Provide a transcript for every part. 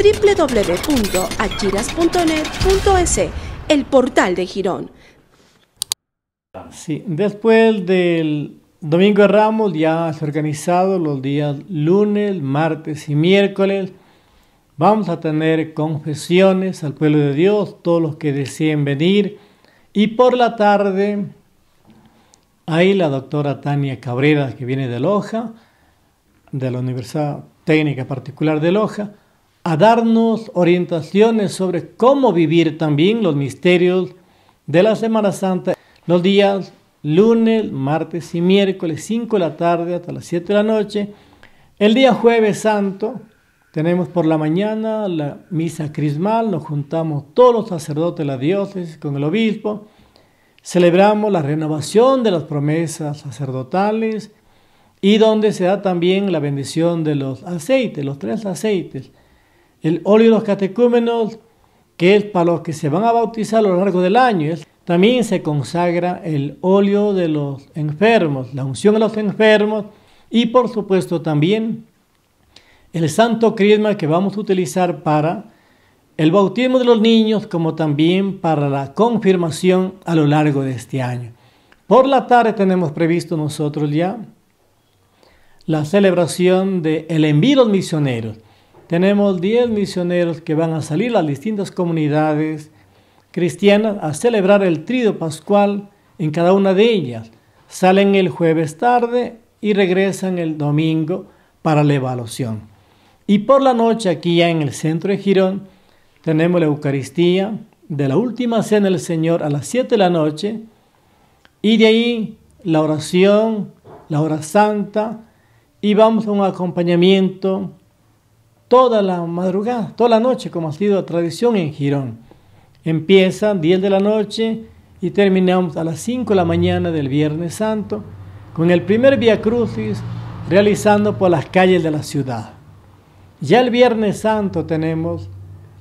www.achiras.net.es, el portal de Girón. Sí, después del Domingo de Ramos ya se ha organizado los días lunes, martes y miércoles. Vamos a tener confesiones al pueblo de Dios, todos los que deseen venir. Y por la tarde, ahí la doctora Tania Cabrera, que viene de Loja, de la Universidad Técnica Particular de Loja, a darnos orientaciones sobre cómo vivir también los misterios de la Semana Santa los días lunes, martes y miércoles, 5 de la tarde hasta las 7 de la noche. El día jueves santo tenemos por la mañana la misa crismal, nos juntamos todos los sacerdotes de la diócesis con el obispo, celebramos la renovación de las promesas sacerdotales y donde se da también la bendición de los aceites, los tres aceites, el óleo de los catecúmenos, que es para los que se van a bautizar a lo largo del año. También se consagra el óleo de los enfermos, la unción de los enfermos y por supuesto también el santo crisma que vamos a utilizar para el bautismo de los niños como también para la confirmación a lo largo de este año. Por la tarde tenemos previsto nosotros ya la celebración del el envío de los misioneros. Tenemos 10 misioneros que van a salir a las distintas comunidades cristianas a celebrar el trido pascual en cada una de ellas. Salen el jueves tarde y regresan el domingo para la evaluación. Y por la noche aquí ya en el centro de Girón tenemos la Eucaristía de la última cena del Señor a las 7 de la noche y de ahí la oración, la hora santa y vamos a un acompañamiento toda la madrugada, toda la noche, como ha sido tradición en Girón. Empieza 10 de la noche y terminamos a las 5 de la mañana del Viernes Santo con el primer Vía Crucis realizando por las calles de la ciudad. Ya el Viernes Santo tenemos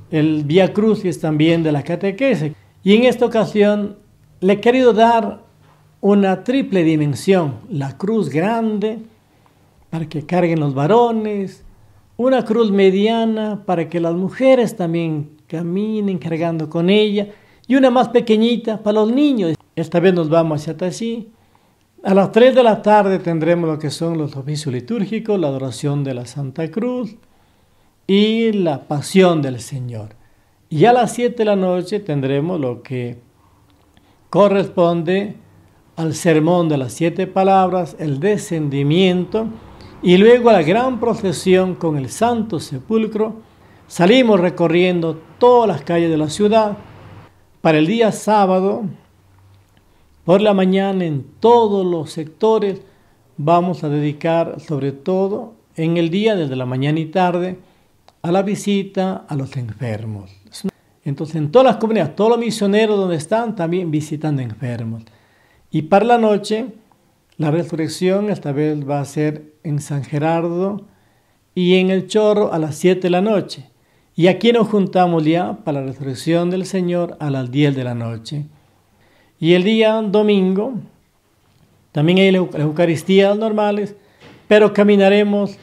el Vía Crucis también de la catequesis y en esta ocasión le he querido dar una triple dimensión, la cruz grande para que carguen los varones, una cruz mediana para que las mujeres también caminen cargando con ella y una más pequeñita para los niños. Esta vez nos vamos hacia Tací. A las 3 de la tarde tendremos lo que son los oficios litúrgicos, la adoración de la Santa Cruz y la pasión del Señor. Y a las 7 de la noche tendremos lo que corresponde al sermón de las siete palabras, el descendimiento y luego a la gran procesión con el Santo Sepulcro, salimos recorriendo todas las calles de la ciudad para el día sábado. Por la mañana en todos los sectores vamos a dedicar sobre todo en el día desde la mañana y tarde a la visita a los enfermos. Entonces en todas las comunidades, todos los misioneros donde están también visitando enfermos. Y para la noche la resurrección esta vez va a ser en San Gerardo y en el Chorro a las 7 de la noche. Y aquí nos juntamos ya para la resurrección del Señor a las 10 de la noche. Y el día domingo, también hay las Eucaristías normales, pero caminaremos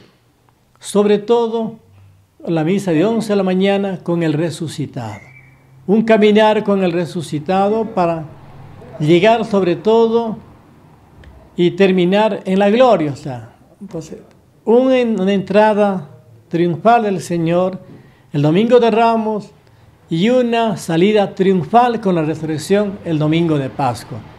sobre todo la misa de 11 de la mañana con el resucitado. Un caminar con el resucitado para llegar sobre todo y terminar en la gloria. O sea, pues, una entrada triunfal del Señor el domingo de Ramos y una salida triunfal con la resurrección el domingo de Pascua.